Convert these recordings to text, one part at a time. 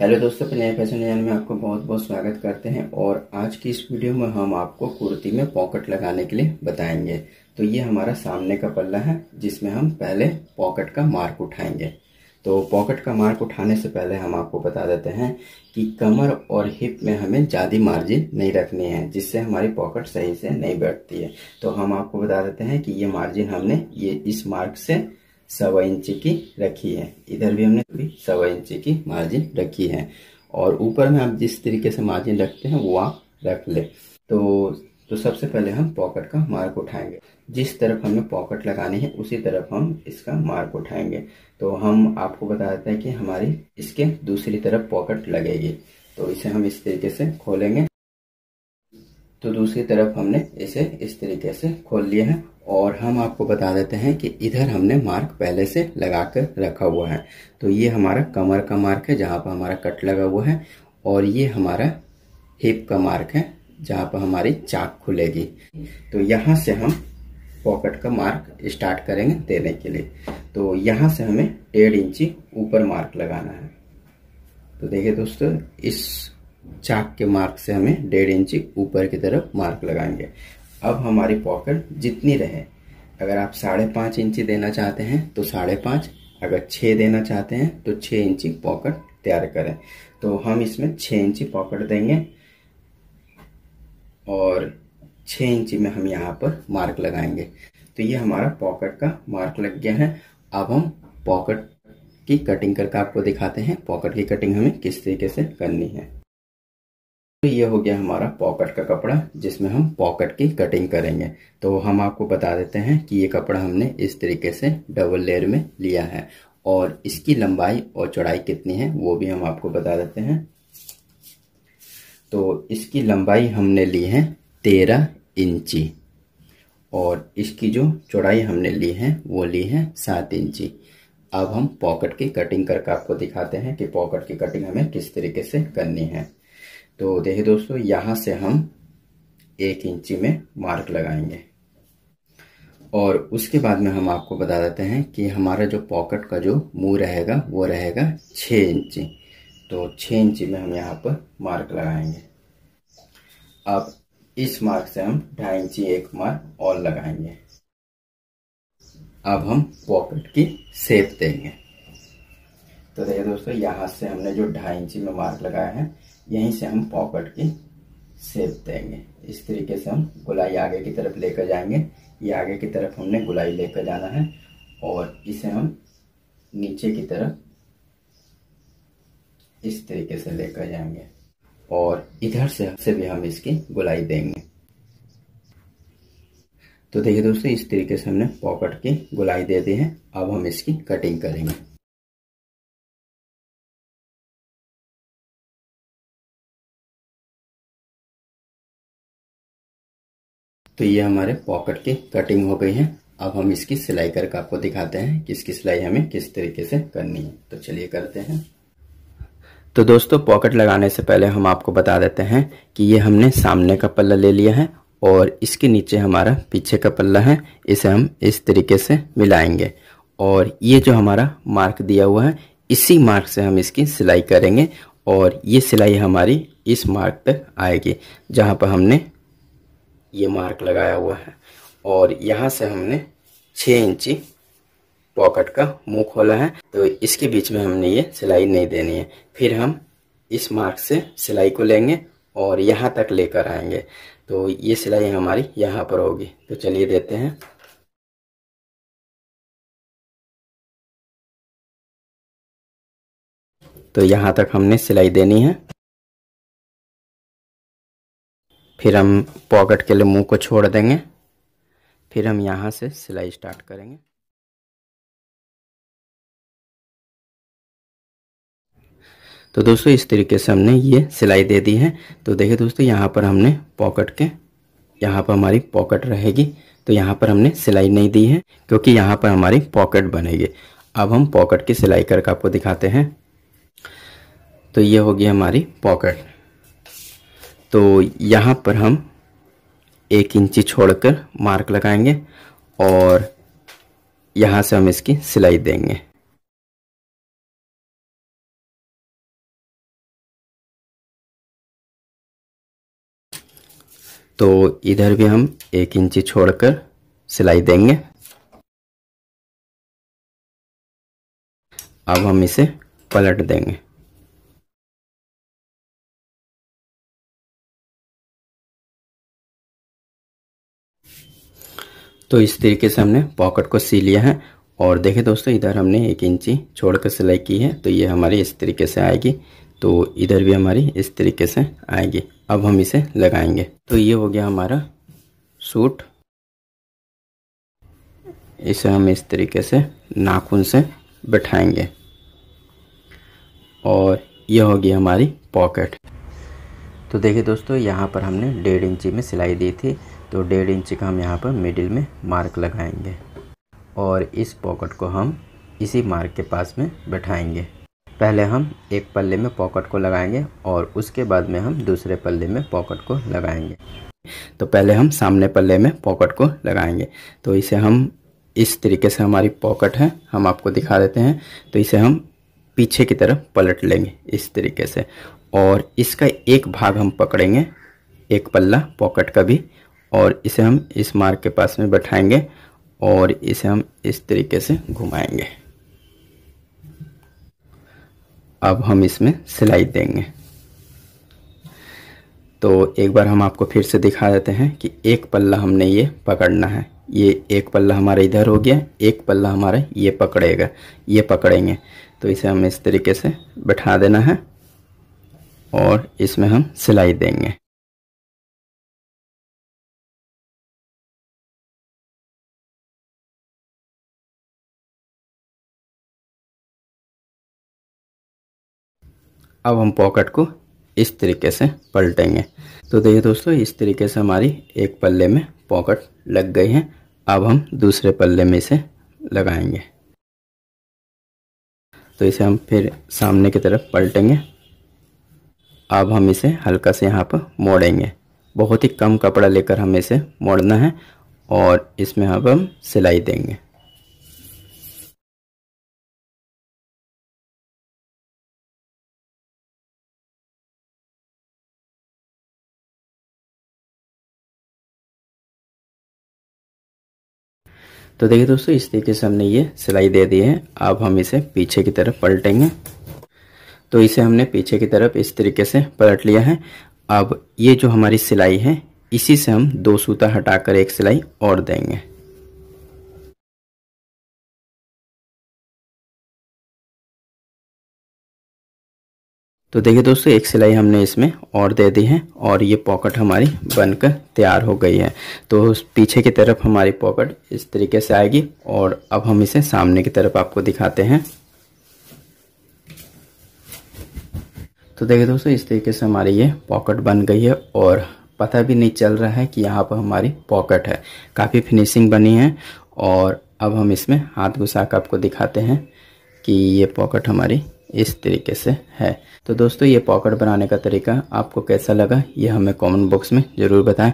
hello दोस्तों Punjabi fashion design में आपको बहुत बहुत स्वागत करते हैं और आज की इस वीडियो में हम आपको कुर्ती में पॉकेट लगाने के लिए बताएंगे तो ये हमारा सामने का पल्ला है जिसमें हम पहले पॉकेट का मार्क उठाएंगे तो पॉकेट का मार्क उठाने से पहले हम आपको बता देते हैं कि कमर और हिप में हमें ज़्यादा मार्जिन नहीं रखनी है जिससे हमारी पॉकेट सही से नहीं बैठती है तो हम आपको बता देते हैं कि ये मार्जिन हमने ये इस मार्क से सवा इंच की रखी है इधर भी हमने भी सवा इंच की मार्जिन रखी है और ऊपर में आप जिस तरीके से मार्जिन रखते हैं वो आप रख ले तो तो सबसे पहले हम पॉकेट का मार्क उठाएंगे जिस तरफ हमें पॉकेट लगानी है उसी तरफ हम इसका मार्क उठाएंगे तो हम आपको बता देते हैं कि हमारी इसके दूसरी तरफ पॉकेट लगेगी तो इसे हम इस तरीके से खोलेंगे तो दूसरी तरफ हमने इसे इस तरीके से खोल लिया है और हम आपको बता देते हैं कि इधर हमने मार्क पहले से लगा कर रखा हुआ है तो ये हमारा कमर का मार्क है जहाँ पर हमारा कट लगा हुआ है और ये हमारा हिप का मार्क है जहाँ पर हमारी चाक खुलेगी तो यहाँ से हम पॉकेट का मार्क स्टार्ट करेंगे देने के लिए तो यहाँ से हमें डेढ़ इंची ऊपर मार्क लगाना है तो देखिए दोस्तों इस चाक के मार्क से हमें डेढ़ इंची ऊपर की तरफ मार्क लगाएंगे अब हमारी पॉकेट जितनी रहे अगर आप साढ़े पाँच इंची देना चाहते हैं तो साढ़े पाँच अगर छः देना चाहते हैं तो छः इंची पॉकेट तैयार करें तो हम इसमें छः इंची पॉकेट देंगे और छः इंची में हम यहाँ पर मार्क लगाएंगे तो ये हमारा पॉकेट का मार्क लग गया है अब हम पॉकेट की कटिंग करके आपको दिखाते हैं पॉकेट की कटिंग हमें किस तरीके से करनी है तो ये हो गया हमारा पॉकेट का कपड़ा जिसमें हम पॉकेट की कटिंग करेंगे तो हम आपको बता देते हैं कि ये कपड़ा हमने इस तरीके से डबल लेयर में लिया है और इसकी लंबाई और चौड़ाई कितनी है वो भी हम आपको बता देते हैं तो इसकी लंबाई हमने ली है तेरह इंची और इसकी जो चौड़ाई हमने ली है वो ली है सात इंची अब हम पॉकेट की कटिंग करके आपको दिखाते हैं कि पॉकेट की कटिंग हमें किस तरीके से करनी है तो देखिए दोस्तों यहाँ से हम एक इंची में मार्क लगाएंगे और उसके बाद में हम आपको बता देते हैं कि हमारा जो पॉकेट का जो मुंह रहेगा वो रहेगा छः इंची तो छः इंची में हम यहाँ पर मार्क लगाएंगे अब इस मार्क से हम ढाई इंची एक मार्क और लगाएंगे अब हम पॉकेट की शेप देंगे तो देखिए दोस्तों यहाँ से हमने जो ढाई इंची में मार्क लगाया है यहीं से हम पॉकेट की सेप देंगे इस तरीके से हम गुलाई आगे की तरफ लेकर जाएंगे ये आगे की तरफ हमने गुलाई लेकर जाना है और इसे हम नीचे की तरफ इस तरीके से लेकर जाएंगे और इधर से से भी हम इसकी गुलाई देंगे तो देखिए दोस्तों इस तरीके से हमने पॉकेट की गुलाई दे दी है अब हम इसकी कटिंग करेंगे तो ये हमारे पॉकेट की कटिंग हो गई है अब हम इसकी सिलाई करके आपको दिखाते हैं कि इसकी सिलाई हमें किस तरीके से करनी है तो चलिए करते हैं तो दोस्तों पॉकेट लगाने से पहले हम आपको बता देते हैं कि ये हमने सामने का पल्ला ले लिया है और इसके नीचे हमारा पीछे का पल्ला है इसे हम इस तरीके से मिलाएंगे और ये जो हमारा मार्क दिया हुआ है इसी मार्क से हम इसकी सिलाई करेंगे और ये सिलाई हमारी इस मार्क तक आएगी जहाँ पर हमने ये मार्क लगाया हुआ है और यहाँ से हमने छ इंची पॉकेट का मुंह खोला है तो इसके बीच में हमने ये सिलाई नहीं देनी है फिर हम इस मार्क से सिलाई को लेंगे और यहाँ तक लेकर आएंगे तो ये सिलाई हमारी यहाँ पर होगी तो चलिए देते हैं तो यहाँ तक हमने सिलाई देनी है फिर हम पॉकेट के लिए मुंह को छोड़ देंगे फिर हम यहाँ से सिलाई स्टार्ट करेंगे तो दोस्तों इस तरीके से हमने ये सिलाई दे दी है तो देखिए दोस्तों यहाँ पर हमने पॉकेट के यहाँ पर हमारी पॉकेट रहेगी तो यहाँ पर हमने सिलाई नहीं दी है क्योंकि यहाँ पर हमारी पॉकेट बनेगी अब हम पॉकेट की सिलाई करके आपको दिखाते हैं तो ये होगी हमारी पॉकेट तो यहाँ पर हम एक इंची छोड़कर मार्क लगाएंगे और यहाँ से हम इसकी सिलाई देंगे तो इधर भी हम एक इंची छोड़कर सिलाई देंगे अब हम इसे पलट देंगे तो इस तरीके से हमने पॉकेट को सी लिया है और देखें दोस्तों इधर हमने एक इंची छोड़ कर सिलाई की है तो ये हमारी इस तरीके से आएगी तो इधर भी हमारी इस तरीके से आएगी अब हम इसे लगाएंगे तो ये हो गया हमारा सूट इसे हम इस तरीके से नाखून से बैठाएंगे और यह होगी हमारी पॉकेट तो देखिए दोस्तों यहाँ पर हमने डेढ़ इंची में सिलाई दी थी तो डेढ़ इंच का हम यहाँ पर मिडिल में मार्क लगाएंगे और इस पॉकेट को हम इसी मार्क के पास में बैठाएंगे पहले हम एक पल्ले में पॉकेट को लगाएंगे और उसके बाद में हम दूसरे पल्ले में पॉकेट को लगाएंगे तो पहले हम सामने पल्ले में पॉकेट को लगाएंगे तो इसे हम इस तरीके से हमारी पॉकेट है हम आपको दिखा देते हैं तो इसे हम पीछे की तरफ पलट लेंगे इस तरीके से और इसका एक भाग हम पकड़ेंगे एक पल्ला पॉकेट का भी और इसे हम इस मार्क के पास में बैठाएंगे और इसे हम इस तरीके से घुमाएंगे अब हम इसमें सिलाई देंगे तो एक बार हम आपको फिर से दिखा देते हैं कि एक पल्ला हमने ये पकड़ना है ये एक पल्ला हमारा इधर हो गया एक पल्ला हमारा ये पकड़ेगा ये पकड़ेंगे तो इसे हम इस तरीके से बैठा देना है और इसमें हम सिलाई देंगे अब हम पॉकेट को इस तरीके से पलटेंगे तो देखिए दोस्तों इस तरीके से हमारी एक पल्ले में पॉकेट लग गई है अब हम दूसरे पल्ले में इसे लगाएंगे तो इसे हम फिर सामने की तरफ पलटेंगे अब हम इसे हल्का से यहाँ पर मोड़ेंगे बहुत ही कम कपड़ा लेकर हमें इसे मोड़ना है और इसमें अब हम सिलाई देंगे तो देखिए दोस्तों इस तरीके से हमने ये सिलाई दे दी है अब हम इसे पीछे की तरफ पलटेंगे तो इसे हमने पीछे की तरफ इस तरीके से पलट लिया है अब ये जो हमारी सिलाई है इसी से हम दो सूता हटाकर एक सिलाई और देंगे तो देखिए दोस्तों एक सिलाई हमने इसमें और दे दी है और ये पॉकेट हमारी बनकर तैयार हो गई है तो पीछे की तरफ हमारी पॉकेट इस तरीके से आएगी और अब हम इसे सामने की तरफ आपको दिखाते हैं तो देखिए दोस्तों इस तरीके से हमारी ये पॉकेट बन गई है और पता भी नहीं चल रहा है कि यहाँ पर हमारी पॉकेट है काफ़ी फिनिशिंग बनी है और अब हम इसमें हाथ घुसा कर आपको दिखाते हैं कि ये पॉकेट हमारी इस तरीके से है तो दोस्तों ये पॉकेट बनाने का तरीका आपको कैसा लगा ये हमें कमेंट बॉक्स में ज़रूर बताएं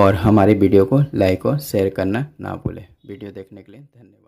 और हमारी वीडियो को लाइक और शेयर करना ना भूलें वीडियो देखने के लिए धन्यवाद